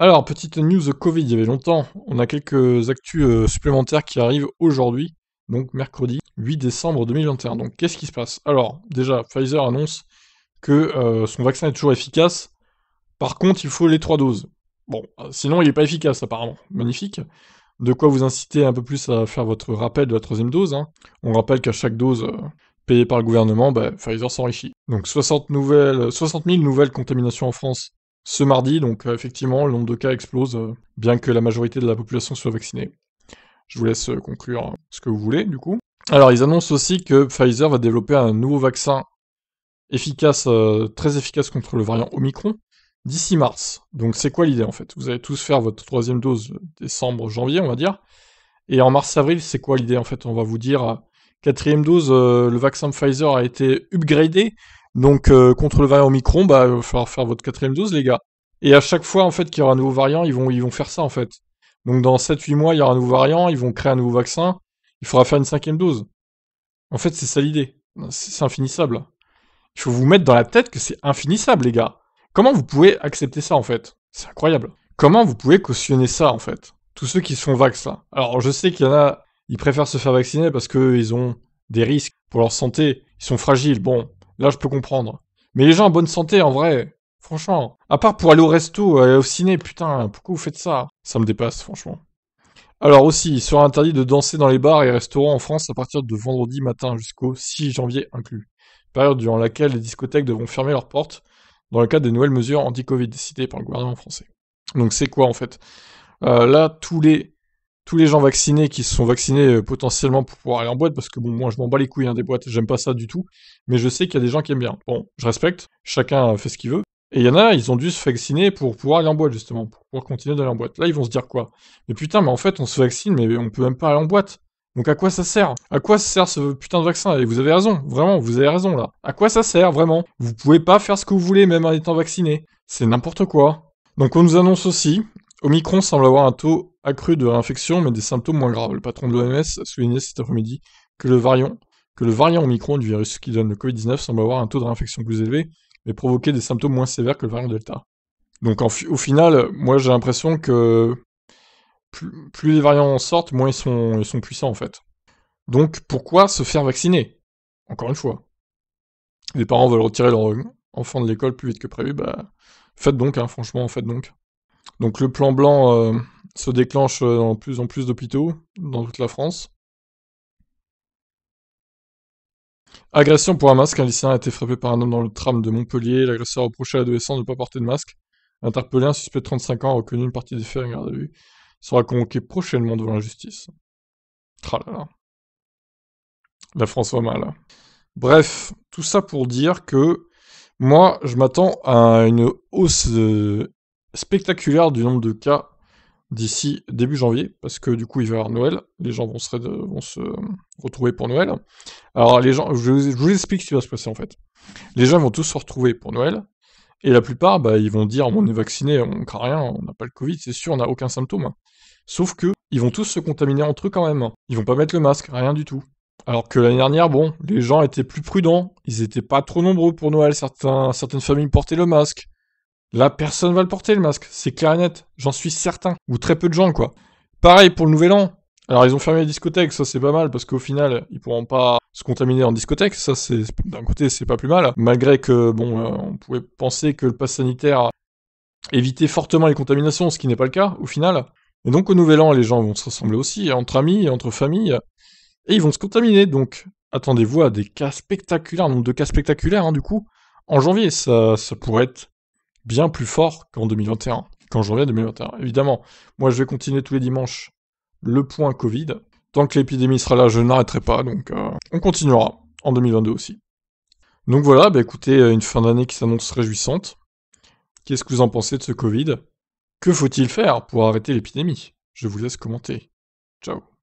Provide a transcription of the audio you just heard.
Alors, petite news Covid, il y avait longtemps. On a quelques actus euh, supplémentaires qui arrivent aujourd'hui, donc mercredi 8 décembre 2021. Donc, qu'est-ce qui se passe Alors, déjà, Pfizer annonce que euh, son vaccin est toujours efficace. Par contre, il faut les trois doses. Bon, euh, sinon, il n'est pas efficace, apparemment. Magnifique. De quoi vous inciter un peu plus à faire votre rappel de la troisième dose. Hein On rappelle qu'à chaque dose payée par le gouvernement, bah, Pfizer s'enrichit. Donc 60, nouvelles, 60 000 nouvelles contaminations en France ce mardi. Donc euh, effectivement, le nombre de cas explose, euh, bien que la majorité de la population soit vaccinée. Je vous laisse euh, conclure hein, ce que vous voulez, du coup. Alors, ils annoncent aussi que Pfizer va développer un nouveau vaccin efficace, très efficace contre le variant Omicron, d'ici mars. Donc, c'est quoi l'idée, en fait Vous allez tous faire votre troisième dose décembre, janvier, on va dire. Et en mars-avril, c'est quoi l'idée, en fait On va vous dire, quatrième dose, le vaccin Pfizer a été upgradé donc euh, contre le variant Omicron, bah, il va falloir faire votre quatrième dose, les gars. Et à chaque fois en fait qu'il y aura un nouveau variant, ils vont, ils vont faire ça en fait. Donc dans 7-8 mois, il y aura un nouveau variant, ils vont créer un nouveau vaccin, il faudra faire une cinquième dose. En fait, c'est ça l'idée. C'est infinissable. Il faut vous mettre dans la tête que c'est infinissable, les gars. Comment vous pouvez accepter ça en fait C'est incroyable. Comment vous pouvez cautionner ça en fait Tous ceux qui sont vax là. Alors je sais qu'il y en a, ils préfèrent se faire vacciner parce qu'ils ont des risques pour leur santé, ils sont fragiles. Bon, Là, je peux comprendre. Mais les gens en bonne santé, en vrai, franchement. À part pour aller au resto, aller au ciné, putain, pourquoi vous faites ça Ça me dépasse, franchement. Alors aussi, il sera interdit de danser dans les bars et restaurants en France à partir de vendredi matin jusqu'au 6 janvier inclus. Période durant laquelle les discothèques devront fermer leurs portes dans le cadre des nouvelles mesures anti-Covid décidées par le gouvernement français. Donc c'est quoi en fait euh, Là, tous les tous les gens vaccinés qui se sont vaccinés euh, potentiellement pour pouvoir aller en boîte, parce que bon, moi je m'en bats les couilles hein, des boîtes, j'aime pas ça du tout, mais je sais qu'il y a des gens qui aiment bien. Bon, je respecte, chacun euh, fait ce qu'il veut. Et il y en a, ils ont dû se vacciner pour pouvoir aller en boîte, justement, pour pouvoir continuer d'aller en boîte. Là, ils vont se dire quoi Mais putain, mais en fait, on se vaccine, mais on peut même pas aller en boîte. Donc à quoi ça sert À quoi ça sert ce putain de vaccin Et vous avez raison, vraiment, vous avez raison là. À quoi ça sert, vraiment Vous pouvez pas faire ce que vous voulez, même en étant vacciné. C'est n'importe quoi. Donc on nous annonce aussi, Omicron semble avoir un taux accrue de l'infection, mais des symptômes moins graves. Le patron de l'OMS a souligné cet après-midi que le variant, que le variant Omicron du virus qui donne le Covid-19 semble avoir un taux de réinfection plus élevé, mais provoquer des symptômes moins sévères que le variant Delta. Donc en, au final, moi j'ai l'impression que plus, les variants en sortent, moins ils sont, puissants en fait. Donc pourquoi se faire vacciner Encore une fois. Les parents veulent retirer leur enfant de l'école plus vite que prévu, bah faites donc, hein, franchement, faites donc. Donc le plan blanc... Euh, se déclenche euh, en plus en plus d'hôpitaux dans toute la France. Agression pour un masque, un lycéen a été frappé par un homme dans le tram de Montpellier. L'agresseur reprochait à l'adolescent de ne pas porter de masque. Interpellé, un suspect de 35 ans a reconnu une partie des faits en garde à vue. sera convoqué prochainement devant la justice. Tralala. La France va mal. Bref, tout ça pour dire que moi, je m'attends à une hausse euh, spectaculaire du nombre de cas d'ici début janvier, parce que du coup il va y avoir Noël, les gens vont se, euh, retrouver pour Noël. Alors les gens, je, vous explique ce qui va se passer en fait. Les gens vont tous se retrouver pour Noël, et la plupart, bah, ils vont dire on est vacciné, on craint rien, on n'a pas le Covid, c'est sûr, on n'a aucun symptôme. Sauf que ils vont tous se contaminer entre eux quand même. Ils vont pas mettre le masque, rien du tout. Alors que l'année dernière, bon, les gens étaient plus prudents, ils n'étaient pas trop nombreux pour Noël, certaines familles portaient le masque. Là, personne va le porter le masque, c'est clair et net, j'en suis certain, ou très peu de gens quoi. Pareil pour le nouvel an. Alors ils ont fermé les discothèques, ça c'est pas mal parce qu'au final ils pourront pas se contaminer en discothèque, ça c'est d'un côté c'est pas plus mal, malgré que bon euh, on pouvait penser que le pass sanitaire évitait fortement les contaminations, ce qui n'est pas le cas au final. Et donc au nouvel an les gens vont se rassembler aussi entre amis, entre familles, et ils vont se contaminer donc attendez-vous à des cas spectaculaires, nombre de cas spectaculaires hein, du coup en janvier, ça, ça pourrait être bien plus fort qu'en 2021, quand janvier 2021. Évidemment, moi je vais continuer tous les dimanches le point Covid. Tant que l'épidémie sera là, je n'arrêterai pas, donc euh, on continuera en 2022 aussi. Donc voilà, bah écoutez, euh, une fin d'année qui s'annonce réjouissante. Qu'est-ce que vous en pensez de ce Covid Que faut-il faire pour arrêter l'épidémie Je vous laisse commenter. Ciao